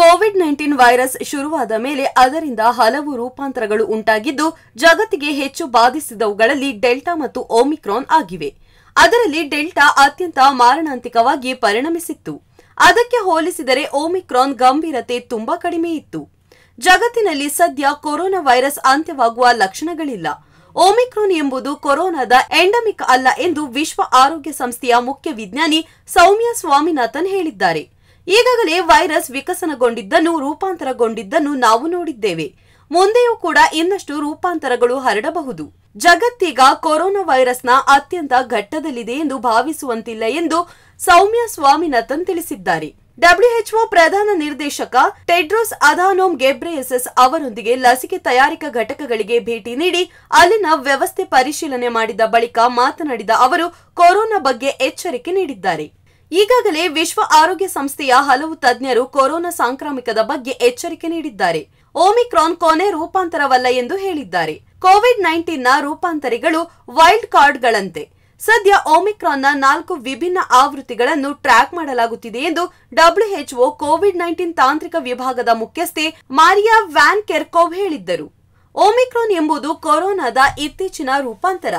Covid nineteen virus ಶುರುವಾದ ಮೇಲೆ ಅದರಿಂದ ಹಲವು ರೂಪಾಂತರಗಳು ಉಂಟಾಗಿದ್ದು ಜಗತ್ತಿಗೆ ಹೆಚ್ಚು ಬಾಧಿಸಿದವುಗಳಲ್ಲಿ ಡೆಲ್ಟಾ ಮತ್ತು ಓಮಿಕ್ರಾನ್ ಆಗಿವೆ ಅದರಲ್ಲಿ ಡೆಲ್ಟಾ ಅತ್ಯಂತ ಮಾರಣಾಂತಿಕವಾಗಿ ಪರಿಣಮಿಸಿತ್ತು ಅದಕ್ಕೆ ಹೋಲಿಸಿದರೆ ಓಮಿಕ್ರಾನ್ ಗಂಭೀರತೆ ತುಂಬಾ ಕಡಿಮೆ ಇತ್ತು ಜಗತ್ತಿನಲ್ಲಿ ಸದ್ಯ ಕೊರೋನಾ ವೈರಸ್ ಅಂತ್ಯವಾಗುವ ಲಕ್ಷಣಗಳಿಲ್ಲ ಓಮಿಕ್ರಾನ್ ಎಂಬುದು ಕೊರೋನಾದ ಎಂಡಮಿಕ್ ಅಲ್ಲ ಎಂದು ವಿಶ್ವ ಆರೋಗ್ಯ ಸಂಸ್ಥೆಯ ಮುಖ್ಯ ವಿಜ್ಞಾನಿ ಸೌಮ್ಯ ಸ್ವಾಮಿನಾಥನ್ ಹೇಳಿದ್ದಾರೆ ಈಗಾಗಲೇ ವೈರಸ್ ವಿಕಸನಗೊಂಡಿದ್ದನ್ನು ರೂಪಾಂತರಗೊಂಡಿದ್ದನ್ನು ನಾವು ನೋಡಿದ್ದೇವೆ ಮುಂದೆಯೂ ಕೂಡ ಇನ್ನಷ್ಟು ರೂಪಾಂತರಗಳು ಹರಡಬಹುದು ಜಗತ್ತೀಗ ಕೊರೋನಾ ವೈರಸ್ನ ಅತ್ಯಂತ ಘಟ್ಟದಲ್ಲಿದೆ ಎಂದು ಭಾವಿಸುವಂತಿಲ್ಲ ಎಂದು ಸೌಮ್ಯ ಸ್ವಾಮಿನಾಥನ್ ತಿಳಿಸಿದ್ದಾರೆ ಡಬ್ಲ್ಯೂಹೆಚ್ಒ ಪ್ರಧಾನ ನಿರ್ದೇಶಕ ಟೆಡ್ರೋಸ್ ಅಧಾನೋಮ್ ಗೆಬ್ರೆಯಸಸ್ ಅವರೊಂದಿಗೆ ಲಸಿಕೆ ತಯಾರಿಕಾ ಘಟಕಗಳಿಗೆ ಭೇಟಿ ನೀಡಿ ಅಲ್ಲಿನ ವ್ಯವಸ್ಥೆ ಪರಿಶೀಲನೆ ಮಾಡಿದ ಬಳಿಕ ಮಾತನಾಡಿದ ಅವರು ಕೊರೋನಾ ಬಗ್ಗೆ ಎಚ್ಚರಿಕೆ ನೀಡಿದ್ದಾರೆ ಈಗಾಗಲೇ ವಿಶ್ವ ಆರೋಗ್ಯ ಸಂಸ್ಥೆಯ ಹಲವು ತಜ್ಞರು ಕೊರೋನಾ ಸಾಂಕ್ರಾಮಿಕದ ಬಗ್ಗೆ ಎಚ್ಚರಿಕೆ ನೀಡಿದ್ದಾರೆ ಓಮಿಕ್ರಾನ್ ಕೊನೆ ರೂಪಾಂತರವಲ್ಲ ಎಂದು ಹೇಳಿದ್ದಾರೆ ಕೋವಿಡ್ ನೈನ್ಟೀನ್ನ ರೂಪಾಂತರಿಗಳು ವೈಲ್ಡ್ ಕಾರ್ಡ್ಗಳಂತೆ ಸದ್ಯ ಓಮಿಕ್ರಾನ್ನ ನಾಲ್ಕು ವಿಭಿನ್ನ ಆವೃತ್ತಿಗಳನ್ನು ಟ್ರ್ಯಾಕ್ ಮಾಡಲಾಗುತ್ತಿದೆ ಎಂದು ಡಬ್ಲ್ಯೂಎಚ್ಒ ಕೋವಿಡ್ ನೈನ್ಟೀನ್ ತಾಂತ್ರಿಕ ವಿಭಾಗದ ಮುಖ್ಯಸ್ಥೆ ಮಾರಿಯಾ ವ್ಯಾನ್ ಕೆರ್ಕೋವ್ ಹೇಳಿದ್ದರು ಓಮಿಕ್ರಾನ್ ಎಂಬುದು ಕೊರೋನಾದ ಇತ್ತೀಚಿನ ರೂಪಾಂತರ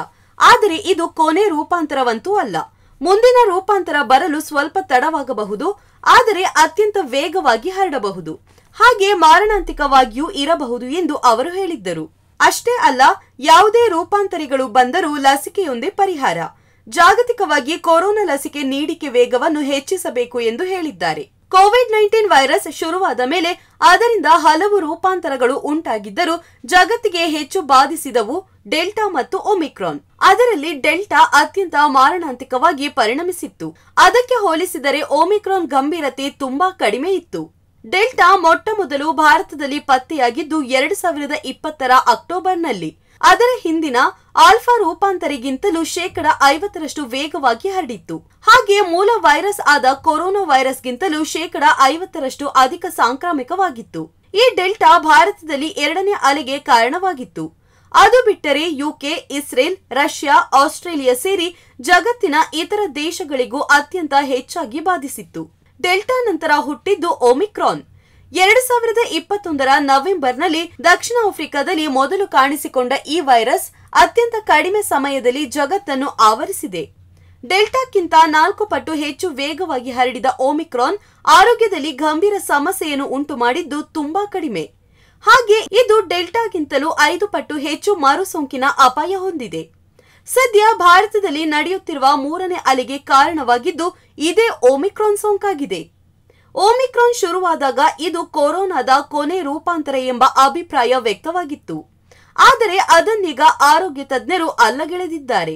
ಆದರೆ ಇದು ಕೊನೆ ರೂಪಾಂತರವಂತೂ ಅಲ್ಲ ಮುಂದಿನ ರೂಪಾಂತರ ಬರಲು ಸ್ವಲ್ಪ ತಡವಾಗಬಹುದು ಆದರೆ ಅತ್ಯಂತ ವೇಗವಾಗಿ ಹರಡಬಹುದು ಹಾಗೆ ಮಾರಣಾಂತಿಕವಾಗಿಯೂ ಇರಬಹುದು ಎಂದು ಅವರು ಹೇಳಿದ್ದರು ಅಷ್ಟೇ ಅಲ್ಲ ಯಾವುದೇ ರೂಪಾಂತರಿಗಳು ಬಂದರೂ ಲಸಿಕೆಯೊಂದೇ ಪರಿಹಾರ ಜಾಗತಿಕವಾಗಿ ಕೊರೋನಾ ಲಸಿಕೆ ನೀಡಿಕೆ ವೇಗವನ್ನು ಹೆಚ್ಚಿಸಬೇಕು ಎಂದು ಹೇಳಿದ್ದಾರೆ ಕೋವಿಡ್ ನೈನ್ಟೀನ್ ವೈರಸ್ ಶುರುವಾದ ಮೇಲೆ ಅದರಿಂದ ಹಲವು ರೂಪಾಂತರಗಳು ಉಂಟಾಗಿದ್ದರೂ ಜಗತ್ತಿಗೆ ಹೆಚ್ಚು ಬಾಧಿಸಿದವು ಡೆಲ್ಟಾ ಮತ್ತು ಒಮಿಕ್ರಾನ್ ಅದರಲ್ಲಿ ಡೆಲ್ಟಾ ಅತ್ಯಂತ ಮಾರಣಾಂತಿಕವಾಗಿ ಪರಿಣಮಿಸಿತ್ತು ಅದಕ್ಕೆ ಹೋಲಿಸಿದರೆ ಓಮಿಕ್ರಾನ್ ಗಂಭೀರತೆ ತುಂಬಾ ಕಡಿಮೆ ಇತ್ತು ಡೆಲ್ಟಾ ಮೊಟ್ಟ ಮೊದಲು ಭಾರತದಲ್ಲಿ ಪತ್ತೆಯಾಗಿದ್ದು ಎರಡು ಸಾವಿರದ ಇಪ್ಪತ್ತರ ಅಕ್ಟೋಬರ್ನಲ್ಲಿ ಅದರ ಹಿಂದಿನ ಆಲ್ಫಾ ರೂಪಾಂತರಿಗಿಂತಲೂ ಶೇಕಡ ಐವತ್ತರಷ್ಟು ವೇಗವಾಗಿ ಹರಡಿತ್ತು ಹಾಗೆ ಮೂಲ ವೈರಸ್ ಆದ ಕೊರೋನಾ ವೈರಸ್ಗಿಂತಲೂ ಶೇಕಡ ಐವತ್ತರಷ್ಟು ಅಧಿಕ ಸಾಂಕ್ರಾಮಿಕವಾಗಿತ್ತು ಈ ಡೆಲ್ಟಾ ಭಾರತದಲ್ಲಿ ಎರಡನೇ ಅಲೆಗೆ ಕಾರಣವಾಗಿತ್ತು ಅದು ಬಿಟ್ಟರೆ ಯುಕೆ ಇಸ್ರೇಲ್ ರಷ್ಯಾ ಆಸ್ಟ್ರೇಲಿಯಾ ಸೇರಿ ಜಗತ್ತಿನ ಇತರ ದೇಶಗಳಿಗೂ ಅತ್ಯಂತ ಹೆಚ್ಚಾಗಿ ಬಾಧಿಸಿತ್ತು ಡೆಲ್ಟಾ ನಂತರ ಹುಟ್ಟಿದ್ದು ಒಮಿಕ್ರಾನ್ ಎರಡು ಸಾವಿರದ ಇಪ್ಪತ್ತೊಂದರ ನವೆಂಬರ್ನಲ್ಲಿ ದಕ್ಷಿಣ ಆಫ್ರಿಕಾದಲ್ಲಿ ಮೊದಲು ಕಾಣಿಸಿಕೊಂಡ ಈ ವೈರಸ್ ಅತ್ಯಂತ ಕಡಿಮೆ ಸಮಯದಲ್ಲಿ ಜಗತ್ತನ್ನು ಆವರಿಸಿದೆ ಡೆಲ್ಟಾಕ್ಕಿಂತ ನಾಲ್ಕು ಪಟ್ಟು ಹೆಚ್ಚು ವೇಗವಾಗಿ ಹರಡಿದ ಒಮಿಕ್ರಾನ್ ಆರೋಗ್ಯದಲ್ಲಿ ಗಂಭೀರ ಸಮಸ್ಯೆಯನ್ನು ಉಂಟು ಮಾಡಿದ್ದು ತುಂಬಾ ಕಡಿಮೆ ಹಾಗೆ ಇದು ಡೆಲ್ಟಾಗಿಂತಲೂ ಐದು ಪಟ್ಟು ಹೆಚ್ಚು ಮರು ಸೋಂಕಿನ ಅಪಾಯ ಹೊಂದಿದೆ ಸದ್ಯ ಭಾರತದಲ್ಲಿ ನಡೆಯುತ್ತಿರುವ ಮೂರನೇ ಅಲೆಗೆ ಕಾರಣವಾಗಿದ್ದು ಇದೇ ಓಮಿಕ್ರಾನ್ ಸೋಂಕಾಗಿದೆ ಓಮಿಕ್ರಾನ್ ಶುರುವಾದಾಗ ಇದು ಕೊರೋನಾದ ಕೊನೆ ರೂಪಾಂತರ ಎಂಬ ಅಭಿಪ್ರಾಯ ವ್ಯಕ್ತವಾಗಿತ್ತು ಆದರೆ ಅದನ್ನೀಗ ಆರೋಗ್ಯ ತಜ್ಞರು ಅಲ್ಲಗೆಳೆದಿದ್ದಾರೆ